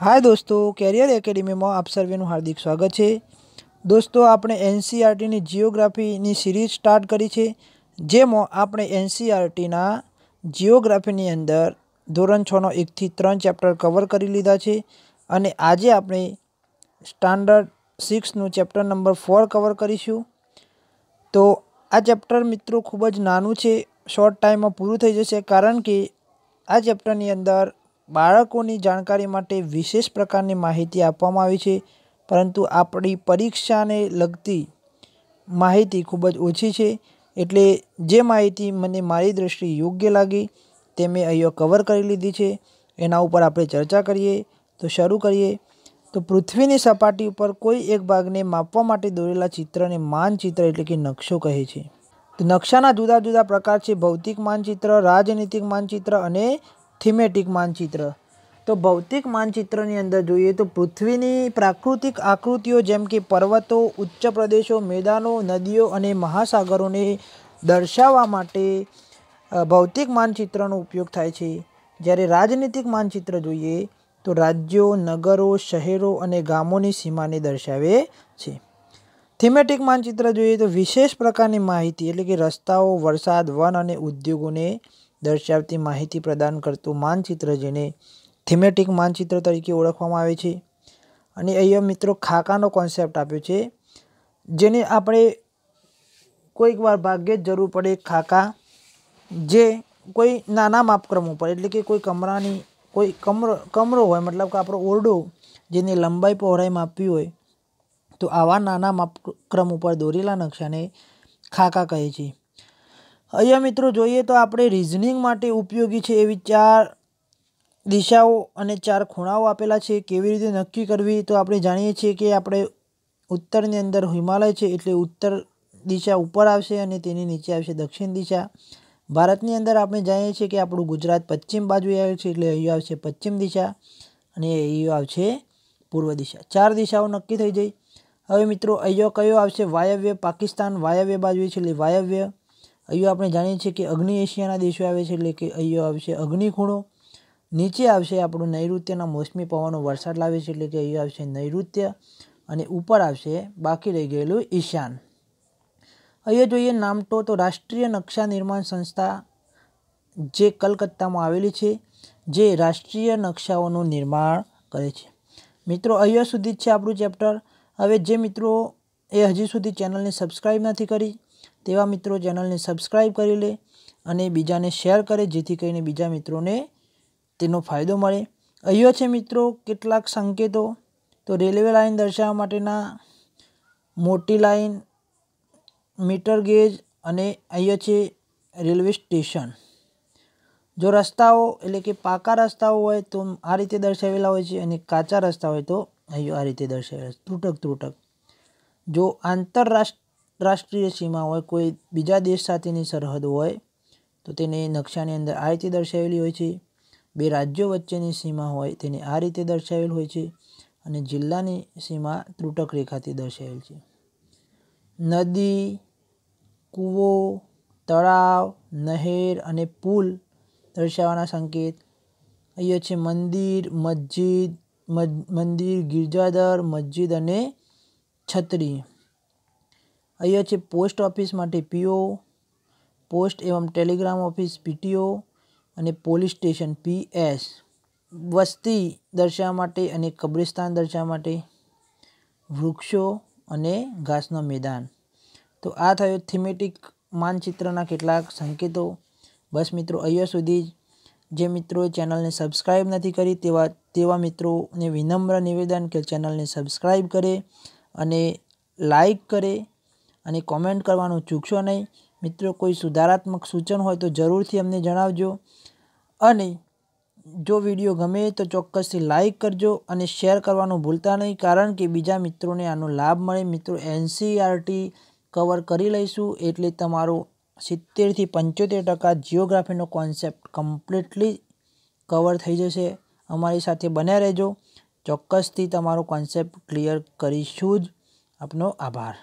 હાય દોસ્તો કેરિયર એકેડેમીમાં આપ સર્વેનું હાર્દિક સ્વાગત છે દોસ્તો આપણે એનસીઆરટીની જીઓગ્રાફીની સિરીઝ સ્ટાર્ટ કરી છે જેમાં આપણે એનસીઆરટીના જીઓગ્રાફીની અંદર ધોરણ છનો એકથી ત્રણ ચેપ્ટર કવર કરી લીધા છે અને આજે આપણે સ્ટાન્ડર્ડ સિક્સનું ચેપ્ટર નંબર ફોર કવર કરીશું તો આ ચેપ્ટર મિત્રો ખૂબ જ નાનું છે શોર્ટ ટાઈમમાં પૂરું થઈ જશે કારણ કે આ ચેપ્ટરની અંદર બાળકોની જાણકારી માટે વિશેષ પ્રકારની માહિતી આપવામાં આવી છે પરંતુ આપણી પરીક્ષાને લગતી માહિતી ખૂબ જ ઓછી છે એટલે જે માહિતી મને મારી દ્રષ્ટિએ યોગ્ય લાગી તે મેં અહીંયા કવર કરી લીધી છે એના ઉપર આપણે ચર્ચા કરીએ તો શરૂ કરીએ તો પૃથ્વીની સપાટી ઉપર કોઈ એક ભાગને માપવા માટે દોરેલા ચિત્રને માનચિત્ર એટલે કે નકશો કહે છે નકશાના જુદા જુદા પ્રકાર છે ભૌતિક માનચિત્ર રાજનૈતિક માનચિત્ર અને થીમેટિક માનચિત્ર તો ભૌતિક માનચિત્રની અંદર જોઈએ તો પૃથ્વીની પ્રાકૃતિક આકૃતિઓ જેમ કે પર્વતો ઉચ્ચ પ્રદેશો મેદાનો નદીઓ અને મહાસાગરોને દર્શાવવા માટે ભૌતિક માનચિત્રનો ઉપયોગ થાય છે જ્યારે રાજનીતિક માનચિત્ર જોઈએ તો રાજ્યો નગરો શહેરો અને ગામોની સીમાને દર્શાવે છે થીમેટિક માનચિત્ર જોઈએ તો વિશેષ પ્રકારની માહિતી એટલે કે રસ્તાઓ વરસાદ વન અને ઉદ્યોગોને દર્શાવતી માહિતી પ્રદાન કરતું માનચિત્ર જેને થિમેટિક માનચિત્ર તરીકે ઓળખવામાં આવે છે અને અહીંયા મિત્રો ખાકાનો કોન્સેપ્ટ આપ્યો છે જેને આપણે કોઈક વાર ભાગ્યે જ જરૂર પડે ખાકા જે કોઈ નાના માપક્રમ ઉપર એટલે કે કોઈ કમરાની કોઈ કમરો કમરો હોય મતલબ કે આપણો ઓરડો જેની લંબાઈ પહોળાઈ માપવી હોય તો આવા નાના માપક્રમ ઉપર દોરેલા નકશાને ખાકા કહે છે અહીંયા મિત્રો જોઈએ તો આપણે રિઝનિંગ માટે ઉપયોગી છે એવી ચાર દિશાઓ અને ચાર ખૂણાઓ આપેલા છે કેવી રીતે નક્કી કરવી તો આપણે જાણીએ છીએ કે આપણે ઉત્તરની અંદર હિમાલય છે એટલે ઉત્તર દિશા ઉપર આવશે અને તેની નીચે આવશે દક્ષિણ દિશા ભારતની અંદર આપણે જાણીએ છીએ કે આપણું ગુજરાત પશ્ચિમ બાજુએ આવે છે એટલે અહીં આવશે પશ્ચિમ દિશા અને અહીં આવશે પૂર્વ દિશા ચાર દિશાઓ નક્કી થઈ જઈ હવે મિત્રો અહીંયા કયો આવશે વાયવ્ય પાકિસ્તાન વાયવ્ય બાજુએ છે એટલે વાયવ્ય અહીંયો આપણે જાણીએ છીએ કે અગ્નિ એશિયાના દેશો આવે છે એટલે કે અહીંયો આવશે અગ્નિ ખૂણો નીચે આવશે આપણું નૈઋત્યના મોસમી પવનો વરસાદ લાવે છે એટલે કે અહીંયા આવશે નૈઋત્ય અને ઉપર આવશે બાકી રહી ગયેલું ઈશાન અહીંયા જોઈએ નામટો તો રાષ્ટ્રીય નકશા નિર્માણ સંસ્થા જે કલકત્તામાં આવેલી છે જે રાષ્ટ્રીય નકશાઓનું નિર્માણ કરે છે મિત્રો અહીંયા સુધી જ છે આપણું ચેપ્ટર હવે જે મિત્રો એ હજી સુધી ચેનલને સબસ્ક્રાઈબ નથી કરી તેવા મિત્રો ચેનલને સબસ્ક્રાઈબ કરી લે અને બીજાને શેર કરે જેથી કરીને બીજા મિત્રોને તેનો ફાયદો મળે અહીંયા છે મિત્રો કેટલાક સંકેતો તો રેલવે લાઇન દર્શાવવા માટેના મોટી લાઇન મીટર ગેજ અને અહીંયો છે રેલવે સ્ટેશન જો રસ્તાઓ એટલે કે પાકા રસ્તાઓ હોય તો આ રીતે દર્શાવેલા હોય છે અને કાચા રસ્તા હોય તો અહીંયા આ રીતે દર્શાવેલા તૂટક તૂટક જો આંતરરાષ્ટ્રીય રાષ્ટ્રીય સીમા હોય કોઈ બીજા દેશ સાથેની સરહદ હોય તો તેને નકશાની અંદર આ રીતે દર્શાવેલી હોય છે બે રાજ્યો વચ્ચેની સીમા હોય તેને આ રીતે દર્શાવેલ હોય છે અને જિલ્લાની સીમા ત્રુટક રેખાથી દર્શાવેલ છે નદી કૂવો તળાવ નહેર અને પુલ દર્શાવવાના સંકેત અહીંયા છે મંદિર મસ્જિદ મંદિર ગિરજાદર મસ્જિદ અને છત્રી અહીંયા છે પોસ્ટ ઓફિસ માટે પીઓ પોસ્ટ એવમ ટેલિગ્રામ ઓફિસ પીટીઓ અને પોલીસ સ્ટેશન પીએસ વસ્તી દર્શાવવા માટે અને કબ્રિસ્તાન દર્શાવવા માટે વૃક્ષો અને ઘાસનો મેદાન તો આ થયો થિમેટિક માનચિત્રના કેટલાક સંકેતો બસ મિત્રો અહીંયા સુધી જે મિત્રો ચેનલને સબસ્ક્રાઈબ નથી કરી તેવા તેવા મિત્રોને વિનમ્ર નિવેદન કે ચેનલને સબસ્ક્રાઇબ કરે અને લાઈક કરે અને કોમેન્ટ કરવાનું ચૂકશો નહીં મિત્રો કોઈ સુધારાત્મક સૂચન હોય તો જરૂરથી અમને જણાવજો અને જો વિડીયો ગમે તો ચોક્કસથી લાઇક કરજો અને શેર કરવાનું ભૂલતા નહીં કારણ કે બીજા મિત્રોને આનો લાભ મળે મિત્રો એનસીઆરટી કવર e કરી લઈશું એટલે તમારો સિત્તેરથી પંચોતેર ટકા જિયોગ્રાફીનો કોન્સેપ્ટ કમ્પ્લીટલી કવર થઈ જશે અમારી સાથે બન્યા રહેજો ચોક્કસથી તમારો કોન્સેપ્ટ ક્લિયર કરીશું જ આપનો આભાર